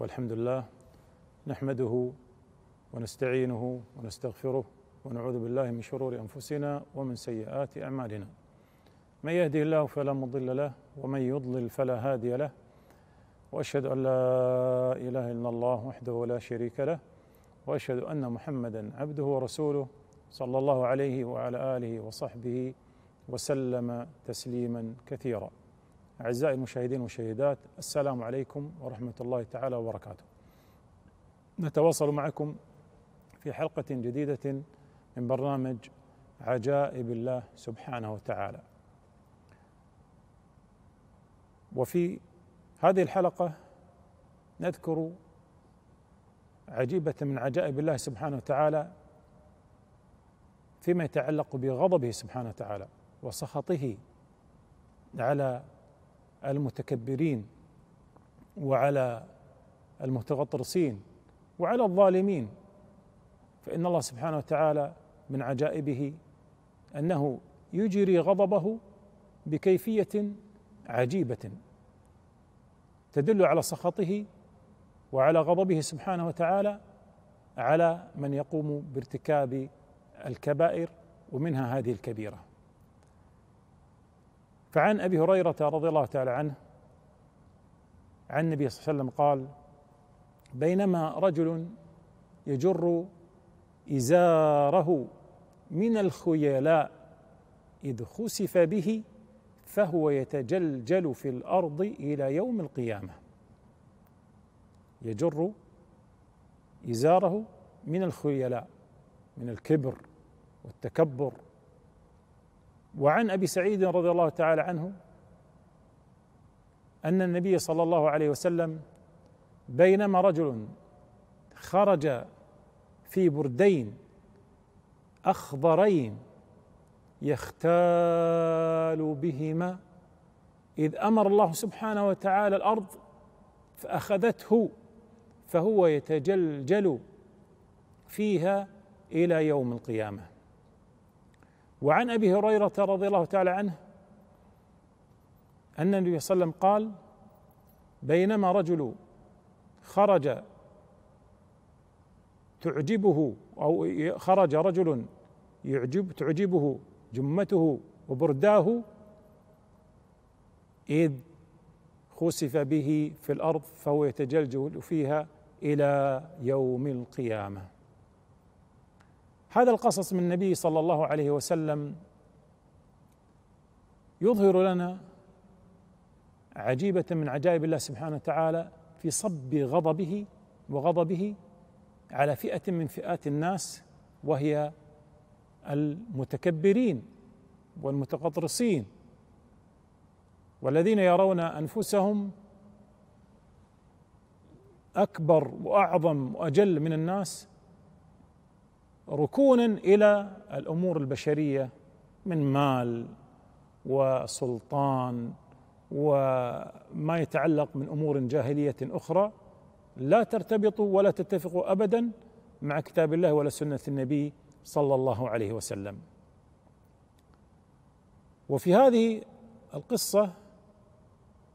والحمد لله نحمده ونستعينه ونستغفره ونعوذ بالله من شرور انفسنا ومن سيئات اعمالنا. من يهده الله فلا مضل له ومن يضلل فلا هادي له واشهد ان لا اله الا الله وحده لا شريك له واشهد ان محمدا عبده ورسوله صلى الله عليه وعلى اله وصحبه وسلم تسليما كثيرا. أعزائي المشاهدين والمشاهدات السلام عليكم ورحمة الله تعالى وبركاته نتواصل معكم في حلقة جديدة من برنامج عجائب الله سبحانه وتعالى وفي هذه الحلقة نذكر عجيبة من عجائب الله سبحانه وتعالى فيما يتعلق بغضبه سبحانه وتعالى وسخطه على المتكبرين وعلى المتغطرسين وعلى الظالمين فإن الله سبحانه وتعالى من عجائبه أنه يجري غضبه بكيفية عجيبة تدل على سخطه وعلى غضبه سبحانه وتعالى على من يقوم بارتكاب الكبائر ومنها هذه الكبيره فعن ابي هريره رضي الله تعالى عنه عن النبي صلى الله عليه وسلم قال بينما رجل يجر ازاره من الخيلاء اذ خسف به فهو يتجلجل في الارض الى يوم القيامه يجر ازاره من الخيلاء من الكبر والتكبر وعن ابي سعيد رضي الله تعالى عنه ان النبي صلى الله عليه وسلم بينما رجل خرج في بردين اخضرين يختال بهما اذ امر الله سبحانه وتعالى الارض فاخذته فهو يتجلجل فيها الى يوم القيامه وعن ابي هريره رضي الله تعالى عنه ان النبي صلى الله عليه وسلم قال بينما رجل خرج تعجبه او خرج رجل يعجب تعجبه جمته وبرداه اذ خسف به في الارض فهو يتجلجل فيها الى يوم القيامه هذا القصص من النبي صلى الله عليه وسلم يظهر لنا عجيبة من عجائب الله سبحانه وتعالى في صب غضبه وغضبه على فئة من فئات الناس وهي المتكبرين والمتقطرسين والذين يرون أنفسهم أكبر وأعظم وأجل من الناس ركونا الى الامور البشريه من مال وسلطان وما يتعلق من امور جاهليه اخرى لا ترتبط ولا تتفق ابدا مع كتاب الله ولا سنه النبي صلى الله عليه وسلم. وفي هذه القصه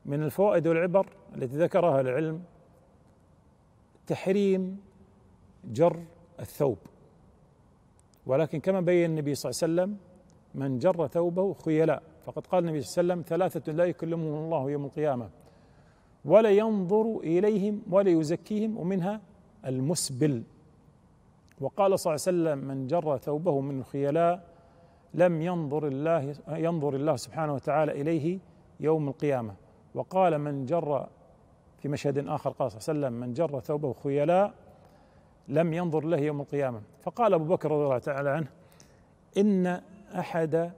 من الفوائد والعبر التي ذكرها العلم تحريم جر الثوب ولكن كما بين النبي صلى الله عليه وسلم من جر ثوبه خيلاء فقد قال النبي صلى الله عليه وسلم ثلاثة لا يكلمهم الله يوم القيامة ولا ينظر إليهم ولا يزكيهم ومنها المسبل وقال صلى الله عليه وسلم من جر ثوبه من الخيلاء لم ينظر الله ينظر الله سبحانه وتعالى إليه يوم القيامة وقال من جر في مشهد آخر قال صلى الله عليه وسلم من جر ثوبه خيلاء لم ينظر له يوم القيامة فقال أبو بكر رضي الله تعالى عنه إن أحد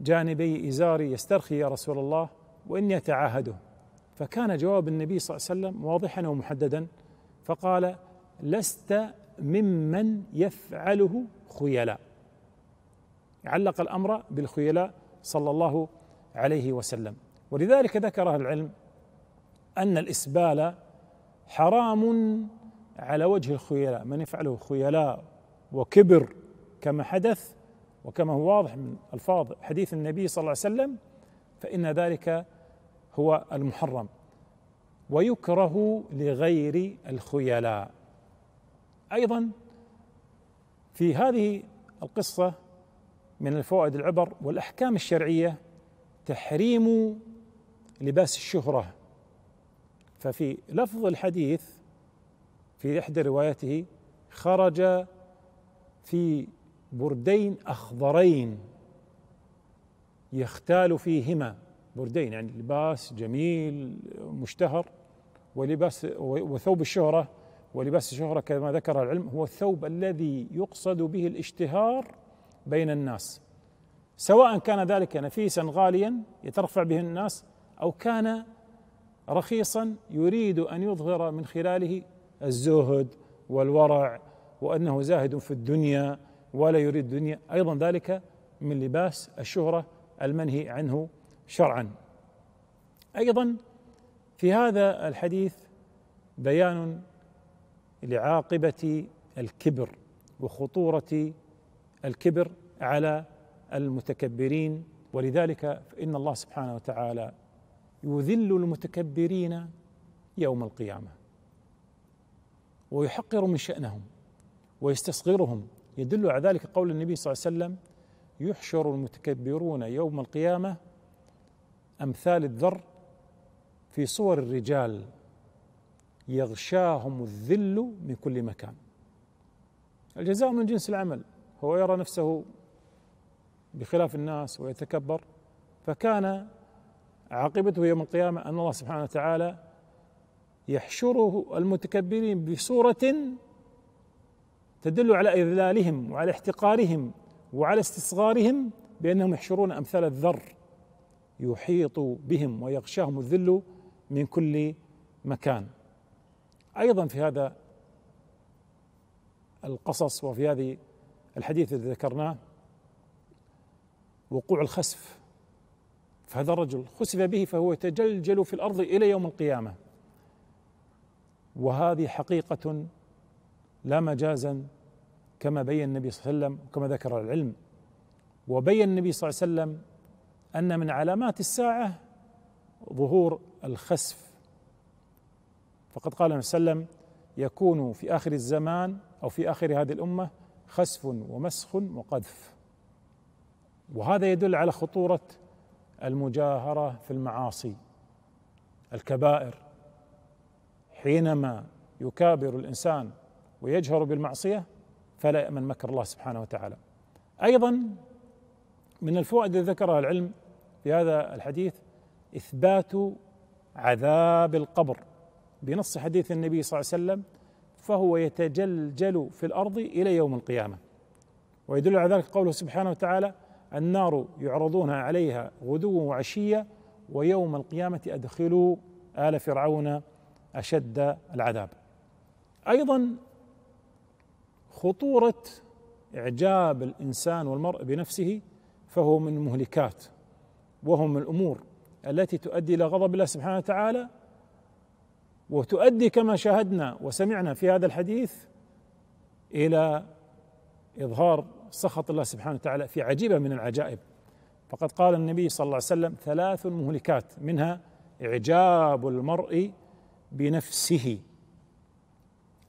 جانبي إزاري يسترخي يا رسول الله وإني أتعاهده فكان جواب النبي صلى الله عليه وسلم واضحا ومحددا فقال لست ممن يفعله خيلاء علق الأمر بالخيلاء صلى الله عليه وسلم ولذلك ذكر أهل العلم أن الإسبال حرام على وجه الخيلاء من يفعله خيلاء وكبر كما حدث وكما هو واضح من الفاظ حديث النبي صلى الله عليه وسلم فإن ذلك هو المحرم ويكره لغير الخيلاء أيضا في هذه القصة من الفوائد العبر والأحكام الشرعية تحريم لباس الشهرة ففي لفظ الحديث في إحدى رواياته خرج في بردين أخضرين يختال فيهما بردين يعني لباس جميل مشتهر ولباس وثوب الشهرة ولباس الشهرة كما ذكر العلم هو الثوب الذي يقصد به الاشتهار بين الناس سواء كان ذلك نفيسا غاليا يترفع به الناس أو كان رخيصا يريد أن يظهر من خلاله الزهد والورع وانه زاهد في الدنيا ولا يريد الدنيا ايضا ذلك من لباس الشهره المنهي عنه شرعا ايضا في هذا الحديث بيان لعاقبه الكبر وخطوره الكبر على المتكبرين ولذلك فان الله سبحانه وتعالى يذل المتكبرين يوم القيامه ويحقر من شأنهم ويستصغرهم يدل على ذلك قول النبي صلى الله عليه وسلم يحشر المتكبرون يوم القيامة أمثال الذر في صور الرجال يغشاهم الذل من كل مكان الجزاء من جنس العمل هو يرى نفسه بخلاف الناس ويتكبر فكان عاقبته يوم القيامة أن الله سبحانه وتعالى يحشره المتكبرين بصورة تدل على إذلالهم وعلى احتقارهم وعلى استصغارهم بأنهم يحشرون أمثال الذر يحيط بهم ويغشاهم الذل من كل مكان أيضا في هذا القصص وفي هذه الحديث الذي ذكرناه وقوع الخسف فهذا الرجل خسف به فهو يتجلجل في الأرض إلى يوم القيامة وهذه حقيقة لا مجازا كما بين النبي صلى الله عليه وسلم كما ذكر العلم وبين النبي صلى الله عليه وسلم أن من علامات الساعة ظهور الخسف فقد قال النبي صلى الله عليه وسلم يكون في آخر الزمان أو في آخر هذه الأمة خسف ومسخ وقذف وهذا يدل على خطورة المجاهرة في المعاصي الكبائر حينما يكابر الانسان ويجهر بالمعصيه فلا يامن مكر الله سبحانه وتعالى. ايضا من الفوائد التي ذكرها العلم في هذا الحديث اثبات عذاب القبر بنص حديث النبي صلى الله عليه وسلم فهو يتجلجل في الارض الى يوم القيامه. ويدل على ذلك قوله سبحانه وتعالى: النار يعرضون عليها غدوا وعشيا ويوم القيامه ادخلوا ال فرعون اشد العذاب ايضا خطوره اعجاب الانسان والمرء بنفسه فهو من المهلكات وهو من الامور التي تؤدي الى غضب الله سبحانه وتعالى وتؤدي كما شاهدنا وسمعنا في هذا الحديث الى اظهار سخط الله سبحانه وتعالى في عجيبه من العجائب فقد قال النبي صلى الله عليه وسلم ثلاث مهلكات منها اعجاب المرء بنفسه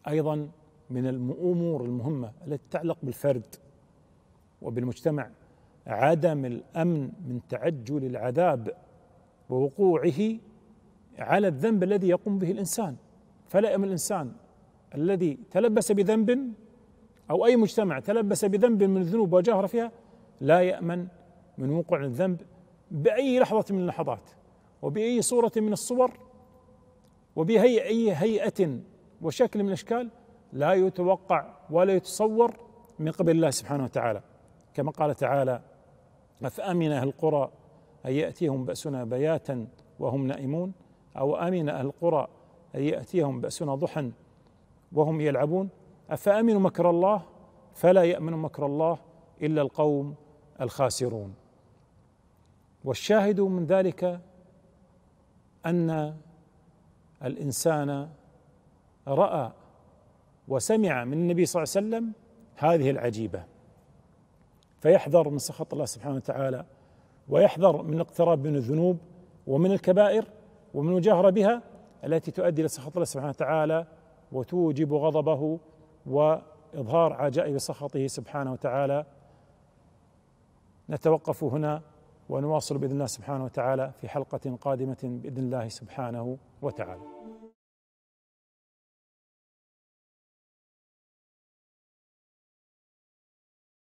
ايضا من الامور المهمه التي تتعلق بالفرد وبالمجتمع عدم الامن من تعجل العذاب ووقوعه على الذنب الذي يقوم به الانسان فلا يامن الانسان الذي تلبس بذنب او اي مجتمع تلبس بذنب من الذنوب وجاهر فيها لا يامن من وقوع الذنب باي لحظه من اللحظات وباي صوره من الصور وبأي هيئة وشكل من الأشكال لا يتوقع ولا يتصور من قبل الله سبحانه وتعالى كما قال تعالى أفأمن أهل القرى أن يأتيهم بأسنا بياتا وهم نائمون أو أمن أهل القرى أن يأتيهم بأسنا ضحى وهم يلعبون أفأمنوا مكر الله فلا يأمن مكر الله إلا القوم الخاسرون والشاهد من ذلك أن الانسان راى وسمع من النبي صلى الله عليه وسلم هذه العجيبه فيحذر من سخط الله سبحانه وتعالى ويحذر من اقتراب من الذنوب ومن الكبائر ومن المجاهره بها التي تؤدي الى سخط الله سبحانه وتعالى وتوجب غضبه واظهار عجائب سخطه سبحانه وتعالى نتوقف هنا ونواصل باذن الله سبحانه وتعالى في حلقه قادمه باذن الله سبحانه وتعالى